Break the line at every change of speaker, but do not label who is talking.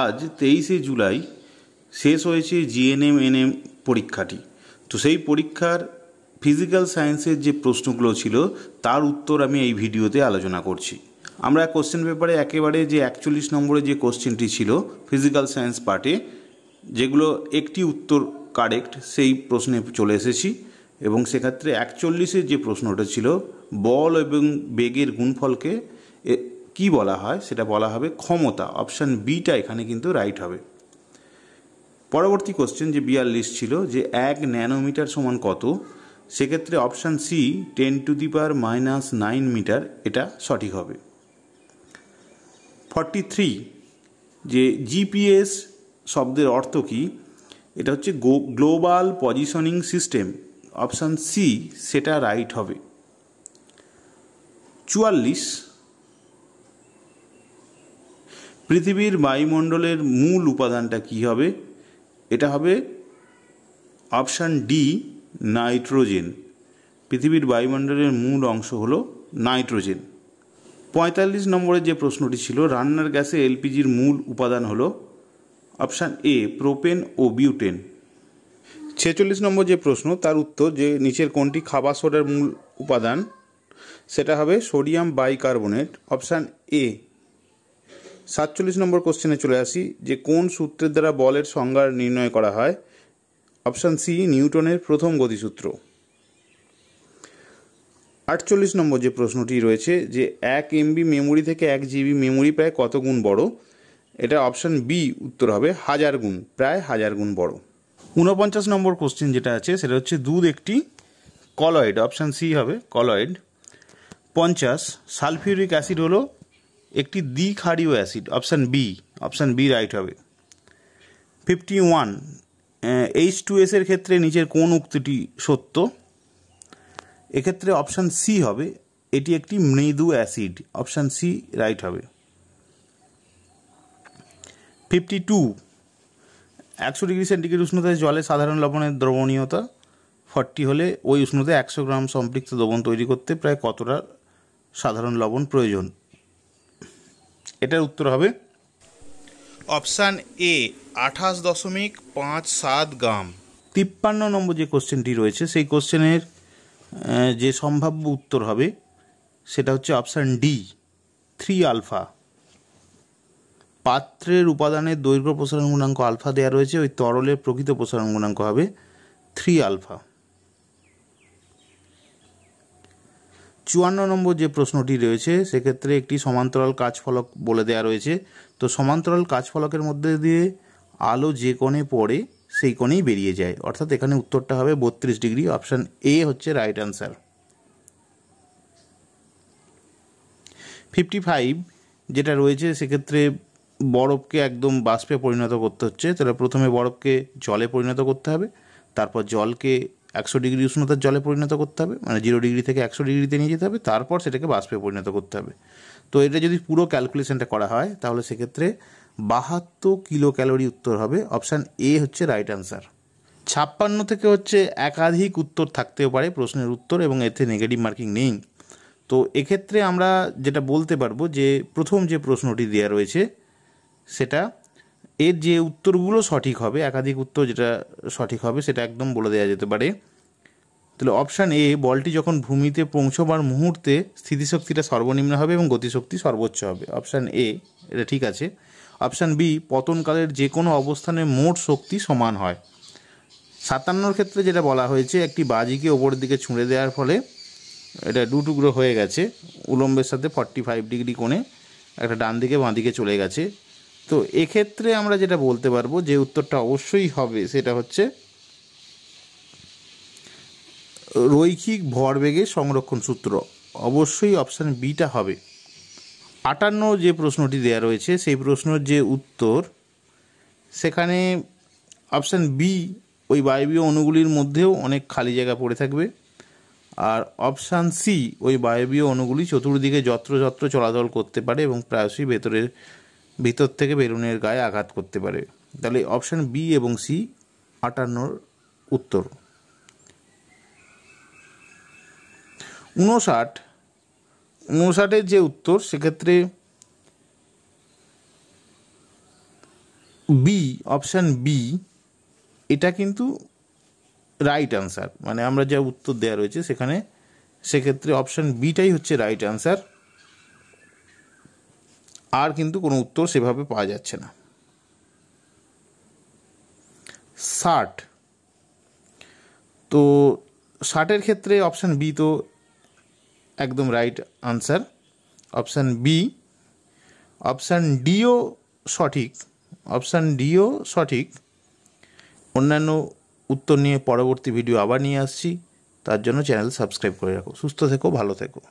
আজ তেইশে জুলাই শেষ হয়েছে জিএনএম এনএম পরীক্ষাটি তো সেই পরীক্ষার ফিজিক্যাল সায়েন্সের যে প্রশ্নগুলো ছিল তার উত্তর আমি এই ভিডিওতে আলোচনা করছি আমরা কোশ্চেন পেপারে একেবারে যে একচল্লিশ নম্বরে যে কোশ্চেনটি ছিল ফিজিক্যাল সায়েন্স পার্টে যেগুলো একটি উত্তর কারেক্ট সেই প্রশ্নে চলে এসেছি এবং সেক্ষেত্রে একচল্লিশের যে প্রশ্নটা ছিল বল এবং বেগের গুণফলকে কি বলা হয় সেটা বলা হবে ক্ষমতা অপশান বিটা এখানে কিন্তু রাইট হবে পরবর্তী কোশ্চেন যে বিয়াল্লিশ ছিল যে এক ন্যানোমিটার সমান কত সেক্ষেত্রে option C ten to the power minus nine metre এটা সঠিক হবে ফর্টি থ্রি যে জিপিএস শব্দের অর্থ কি এটা হচ্ছে global positioning system option C সেটা রাইট হবে চুয়াল্লিশ পৃথিবীর বায়ুমণ্ডলের মূল উপাদানটা কি হবে এটা হবে অপশান ডি নাইট্রোজেন পৃথিবীর বায়ুমণ্ডলের মূল অংশ হলো নাইট্রোজেন পঁয়তাল্লিশ নম্বরের যে প্রশ্নটি ছিল রান্নার গ্যাসে এলপিজির মূল উপাদান হলো অপশান এ প্রোপেন ও বিউটেন ছেচল্লিশ নম্বর যে প্রশ্ন তার উত্তর যে নিচের কোনটি খাবার সোডার মূল উপাদান সেটা হবে সোডিয়াম বাইকার্বনেট অপশান এ সাতচল্লিশ নম্বর কোশ্চেনে চলে আসি যে কোন সূত্রের দ্বারা বলের সংজ্ঞা নির্ণয় করা হয় অপশান সি নিউটনের প্রথম গতিসূত্র আটচল্লিশ নম্বর যে প্রশ্নটি রয়েছে যে এক এমবি মেমোরি থেকে এক জিবি মেমোরি প্রায় কত গুণ বড় এটা অপশান বি উত্তর হবে হাজার গুণ প্রায় হাজার গুণ বড় ঊনপঞ্চাশ নম্বর কোশ্চেন যেটা আছে সেটা হচ্ছে দুধ একটি কলয়েড অপশান সি হবে কলয়েড পঞ্চাশ সালফিউরিক অ্যাসিড হলো একটি দ্বি ক্ষারীয় acid option B option B right হবে fifty one H two S এর ক্ষেত্রে নিচের কোন উক্তিটি সত্য এক্ষেত্রে অপশান সি হবে এটি একটি মৃদু অ্যাসিড অপশান সি রাইট হবে ফিফটি টু একশো ডিগ্রি সেন্টিগ্রেড উষ্ণতায় জলে সাধারণ লবণের দ্রবণীয়তা ফর্টি হলে ওই উষ্ণতায় একশো গ্রাম সম্পৃক্ত দ্রবণ তৈরি করতে প্রায় কতটা সাধারণ লবণ প্রয়োজন এটার উত্তর হবে অপশান এ আঠাশ দশমিক পাঁচ সাত গ্রাম তিপ্পান্ন নম্বর যে কোশ্চেনটি রয়েছে সেই কোশ্চেনের যে সম্ভাব্য উত্তর হবে সেটা হচ্ছে অপশান ডি থ্রি আলফা পাত্রের উপাদানের দৈর্ঘ্য প্রসারণ গুণাঙ্ক আলফা দেওয়া রয়েছে ওই তরলের প্রকৃত প্রসারণ গুণাঙ্ক হবে থ্রি আলফা চুয়ান্ন নম্বর যে প্রশ্নটি রয়েছে সেক্ষেত্রে একটি সমান্তরাল ফলক বলে দেওয়া রয়েছে তো সমান্তরাল ফলকের মধ্যে দিয়ে আলো যে কোণে পড়ে সেই কোণেই বেরিয়ে যায় অর্থাৎ এখানে উত্তরটা হবে বত্রিশ ডিগ্রি অপশান এ হচ্ছে রাইট অ্যান্সার ফিফটি ফাইভ যেটা রয়েছে সেক্ষেত্রে বরফকে একদম বাষ্পে পরিণত করতে হচ্ছে তাহলে প্রথমে বরফকে জলে পরিণত করতে হবে তারপর জলকে একশো ডিগ্রি উষ্ণতার জলে পরিণত করতে হবে মানে জিরো ডিগ্রি থেকে একশো ডিগ্রিতে নিয়ে যেতে হবে তারপর সেটাকে বাষ্পে পরিণত করতে হবে তো এটা যদি পুরো ক্যালকুলেশনটা করা হয় তাহলে সেক্ষেত্রে বাহাত্তর কিলো ক্যালোরি উত্তর হবে অপশান এ হচ্ছে রাইট আনসার ছাপ্পান্ন থেকে হচ্ছে একাধিক উত্তর থাকতেও পারে প্রশ্নের উত্তর এবং এতে নেগেটিভ মার্কিং নেই তো এক্ষেত্রে আমরা যেটা বলতে পারবো যে প্রথম যে প্রশ্নটি দেওয়া রয়েছে সেটা এর যে উত্তরগুলো সঠিক হবে একাধিক উত্তর যেটা সঠিক হবে সেটা একদম বলে দেওয়া যেতে পারে তাহলে অপশান এ বলটি যখন ভূমিতে পৌঁছবার মুহূর্তে স্থিতিশক্তিটা সর্বনিম্ন হবে এবং গতিশক্তি সর্বোচ্চ হবে অপশান এ এটা ঠিক আছে অপশান বি পতনকালের যে কোনো অবস্থানে মোট শক্তি সমান হয় সাতান্নর ক্ষেত্রে যেটা বলা হয়েছে একটি বাজিকে ওপরের দিকে ছুঁড়ে দেওয়ার ফলে এটা দু টুকরো হয়ে গেছে উলম্বের সাথে ফর্টি ফাইভ ডিগ্রি কোণে একটা ডান দিকে বাঁ দিকে চলে গেছে তো এক্ষেত্রে আমরা যেটা বলতে পারবো যে উত্তরটা অবশ্যই হবে সেটা হচ্ছে রৈখিক ভরবেগের সংরক্ষণ সূত্র অবশ্যই অপশান বিটা হবে আটান্ন যে প্রশ্নটি দেয়া রয়েছে সেই প্রশ্নের যে উত্তর সেখানে অপশান বি ওই বায়বীয় অণুগুলির মধ্যেও অনেক খালি জায়গা পড়ে থাকবে আর অপশান সি ওই বায়বীয় অণুগুলি চতুর্দিকে যত্র যত্র চলাচল করতে পারে এবং প্রায়শই ভেতরের ভিতর থেকে বেলুনের গায়ে আঘাত করতে পারে তাহলে অপশান বি এবং সি আটান্নর উত্তর উনষাট উনষাটের যে উত্তর সেক্ষেত্রে বি অপশান বি এটা কিন্তু রাইট আনসার মানে আমরা যা উত্তর দেওয়া রয়েছে সেখানে সেক্ষেত্রে অপশান বিটাই হচ্ছে রাইট আনসার আর কিন্তু কোনো উত্তর সেভাবে পাওয়া যাচ্ছে না ষাট তো ষাটের ক্ষেত্রে অপশান বি তো একদম right answer option B option ডিও সঠিক অপশান ডিও সঠিক অন্যান্য উত্তর নিয়ে পরবর্তী ভিডিও আবার নিয়ে আসছি তার জন্য চ্যানেল সাবস্ক্রাইব করে রাখো সুস্থ থেকো ভালো থেকো